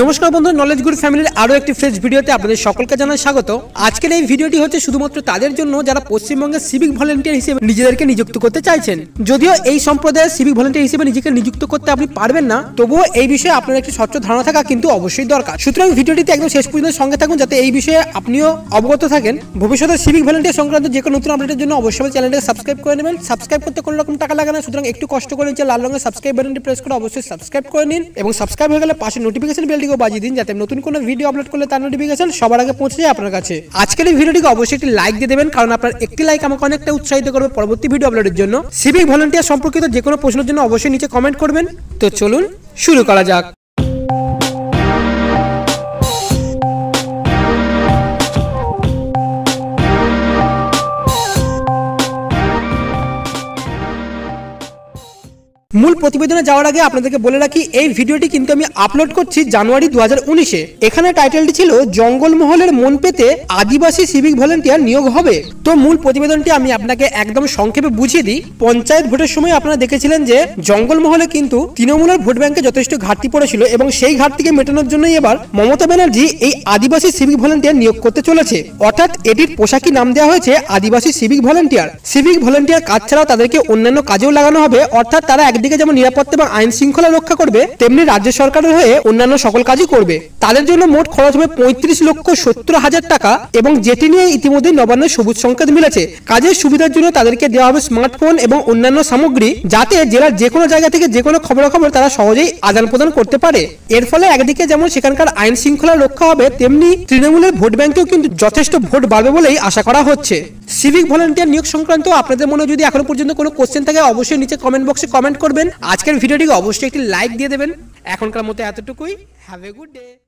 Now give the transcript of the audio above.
নমস্কার বন্ধু নলেজ গুরু ফ্যামিলির আরও একটি ফ্রেশ ভিডিওতে আপনাদের সকলকে জানাই স্বাগত আজকের এই ভিডিওটি হচ্ছে শুধুমাত্র তাদের জন্য যারা পশ্চিমবঙ্গের সিভিক ভলেন্টিয়ার হিসেবে নিজেদেরকে নিযুক্ত করতে চাইছেন যদিও এই সম্প্রদায়ের সিভিক ভলেন্টিয়ার হিসেবে নিজেকে নিযুক্ত করতে আপনি পারবেন না তবুও এই বিষয়ে আপনার একটি স্বচ্ছ ধারণা থাকা কিন্তু অবশ্যই দরকার সুতরাং ভিডিওটিতে একদম শেষ পর্যন্ত সঙ্গে থাকুন যাতে এই বিষয়ে আপনিও অবগত থাকেন ভবিষ্যতে সিভিক ভলেন্টিয়ার সংক্রান্ত যে কোনো নতুন আপডেটের জন্য অবশ্যই চ্যানেলটাকে সাবস্ক্রাইব করে নেবেন সাবস্ক্রাইব করতে কোনো রকম টাকা লাগে না সুতরাং একটু কষ্ট করে নিচে লাল রঙের সাবস্ক্রাইব বাটনটি প্রেস করে অবশ্যই সাবস্ক্রাইব করে নিন এবং সাবস্ক্রাইব হয়ে গেলে পাশে নোটিফিকেশন বেলটিকেও বাজিয়ে দিন যাতে নতুন কোনো ভিডিও আপলোড করলে তার নোটিফিকেশন সবার আগে পৌঁছে যায় আপনার কাছে আজকের এই ভিডিওটিকে অবশ্যই একটি লাইক দিয়ে দেবেন কারণ আপনার একটি লাইক আমাকে অনেকটা উৎসাহিত করবে পরবর্তী ভিডিও আপলোডের জন্য সিভিক ভলেন্টিয়ার সম্পর্কিত যে কোনো প্রশ্নের জন্য অবশ্যই নিচে কমেন্ট করবেন তো চলুন শুরু করা যাক মূল প্রতিবেদনে যাওয়ার আগে আপনাদেরকে বলে রাখি এই ভিডিওটি কিন্তু আমি আপলোড করছি জানুয়ারি দু উনিশে এখানে টাইটেলটি ছিল জঙ্গলমহলের মন পেতে আদিবাসী সিভিক ভলেন্টিয়ার নিয়োগ হবে তো মূল প্রতিবেদনটি আমি আপনাকে একদম সংক্ষেপে বুঝিয়ে দিই পঞ্চায়েত ভোটের সময় আপনারা দেখেছিলেন যে জঙ্গলমহলে কিন্তু তৃণমূলের ভোট ব্যাংকে যথেষ্ট ঘাটতি পড়েছিল এবং সেই ঘাটতিকে মেটানোর জন্যই এবার মমতা ব্যানার্জি এই আদিবাসী সিভিক ভলেন্টিয়ার নিয়োগ করতে চলেছে অর্থাৎ এটির পোশাকি নাম দেওয়া হয়েছে আদিবাসী সিভিক ভলেন্টিয়ার সিভিক ভলেন্টিয়ার কাজ ছাড়াও তাদেরকে অন্যান্য কাজেও লাগানো হবে অর্থাৎ তারা একদিকে যেমন নিরাপত্তা এবং আইন শৃঙ্খলা রক্ষা করবে তেমনি রাজ্য সরকারের হয়ে অন্যান্য সকল কাজই করবে তাদের জন্য মোট খরচ হবে পঁয়ত্রিশ লক্ষ সত্তর হাজার টাকা এবং যেটি নিয়ে ইতিমধ্যে নবান্ন সবুজ সংকেত মিলেছে কাজের সুবিধার জন্য তাদেরকে দেওয়া হবে স্মার্টফোন এবং অন্যান্য সামগ্রী যাতে জেলার যে কোনো জায়গা থেকে যে কোনো খবরাখবর তারা সহজেই আদান প্রদান করতে পারে এর ফলে একদিকে যেমন সেখানকার আইন শৃঙ্খলা রক্ষা হবে তেমনি তৃণমূলের ভোট ব্যাংকেও কিন্তু যথেষ্ট ভোট বাড়বে বলেই আশা করা হচ্ছে সিভিক ভলেন্টিয়ার নিয়োগ সংক্রান্ত আপনাদের মনে যদি এখনো পর্যন্ত কোনো কোশ্চেন থাকে অবশ্যই নিচে কমেন্ট বক্সে কমেন্ট করবেন আজকের ভিডিওটিকে অবশ্যই একটি লাইক দিয়ে দেবেন এখনকার মতো এতটুকুই হ্যাভ এ গুড ডে